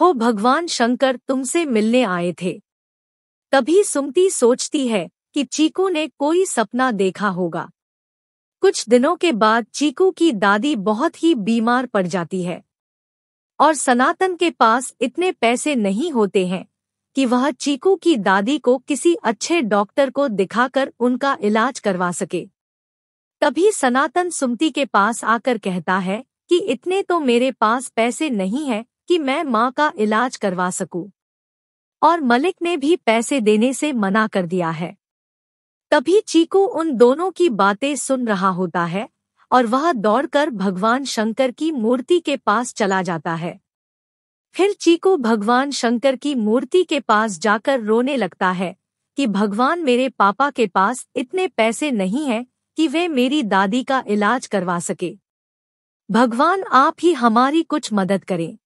हो भगवान शंकर तुमसे मिलने आए थे तभी सुमती सोचती है कि चीकू ने कोई सपना देखा होगा कुछ दिनों के बाद चीकू की दादी बहुत ही बीमार पड़ जाती है और सनातन के पास इतने पैसे नहीं होते हैं कि वह चीकू की दादी को किसी अच्छे डॉक्टर को दिखाकर उनका इलाज करवा सके तभी सनातन सुमती के पास आकर कहता है कि इतने तो मेरे पास पैसे नहीं हैं कि मैं माँ का इलाज करवा सकूं और मलिक ने भी पैसे देने से मना कर दिया है तभी चीकू उन दोनों की बातें सुन रहा होता है और वह दौड़कर भगवान शंकर की मूर्ति के पास चला जाता है फिर चीकू भगवान शंकर की मूर्ति के पास जाकर रोने लगता है कि भगवान मेरे पापा के पास इतने पैसे नहीं हैं कि वे मेरी दादी का इलाज करवा सके भगवान आप ही हमारी कुछ मदद करें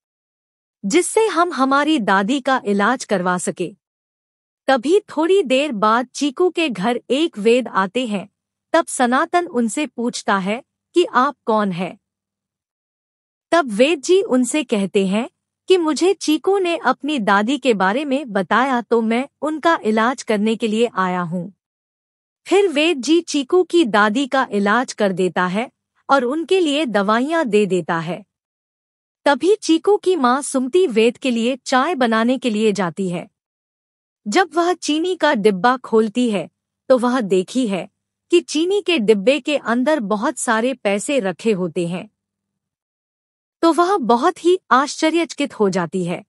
जिससे हम हमारी दादी का इलाज करवा सके तभी थोड़ी देर बाद चीकू के घर एक वेद आते हैं तब सनातन उनसे पूछता है कि आप कौन है तब वेद जी उनसे कहते हैं कि मुझे चीकू ने अपनी दादी के बारे में बताया तो मैं उनका इलाज करने के लिए आया हूँ फिर वेद जी चीकू की दादी का इलाज कर देता है और उनके लिए दवाइयाँ दे देता है तभी चीकू की माँ सुमती वेद के लिए चाय बनाने के लिए जाती है जब वह चीनी का डिब्बा खोलती है तो वह देखी है कि चीनी के डिब्बे के अंदर बहुत सारे पैसे रखे होते हैं तो वह बहुत ही आश्चर्यचकित हो जाती है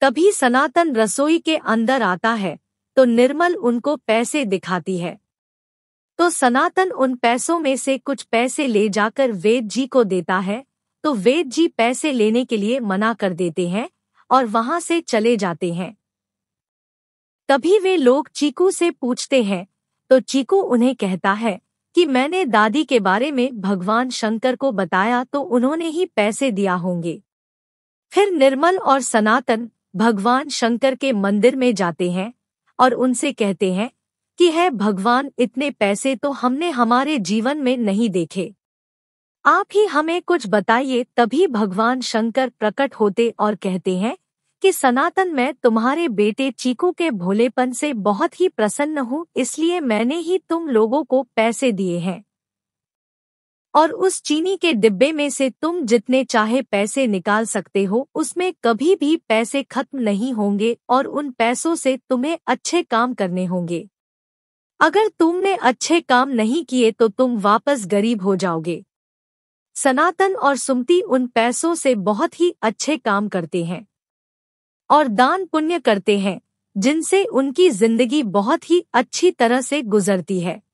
तभी सनातन रसोई के अंदर आता है तो निर्मल उनको पैसे दिखाती है तो सनातन उन पैसों में से कुछ पैसे ले जाकर वेद जी को देता है तो वेद जी पैसे लेने के लिए मना कर देते हैं और वहां से चले जाते हैं तभी वे लोग चीकू से पूछते हैं तो चीकू उन्हें कहता है कि मैंने दादी के बारे में भगवान शंकर को बताया तो उन्होंने ही पैसे दिया होंगे फिर निर्मल और सनातन भगवान शंकर के मंदिर में जाते हैं और उनसे कहते हैं कि है भगवान इतने पैसे तो हमने हमारे जीवन में नहीं देखे आप ही हमें कुछ बताइए तभी भगवान शंकर प्रकट होते और कहते हैं कि सनातन मैं तुम्हारे बेटे चीकू के भोलेपन से बहुत ही प्रसन्न हूँ इसलिए मैंने ही तुम लोगों को पैसे दिए हैं और उस चीनी के डिब्बे में से तुम जितने चाहे पैसे निकाल सकते हो उसमें कभी भी पैसे खत्म नहीं होंगे और उन पैसों से तुम्हें अच्छे काम करने होंगे अगर तुमने अच्छे काम नहीं किए तो तुम वापस गरीब हो जाओगे सनातन और सुमति उन पैसों से बहुत ही अच्छे काम करते हैं और दान पुण्य करते हैं जिनसे उनकी जिंदगी बहुत ही अच्छी तरह से गुजरती है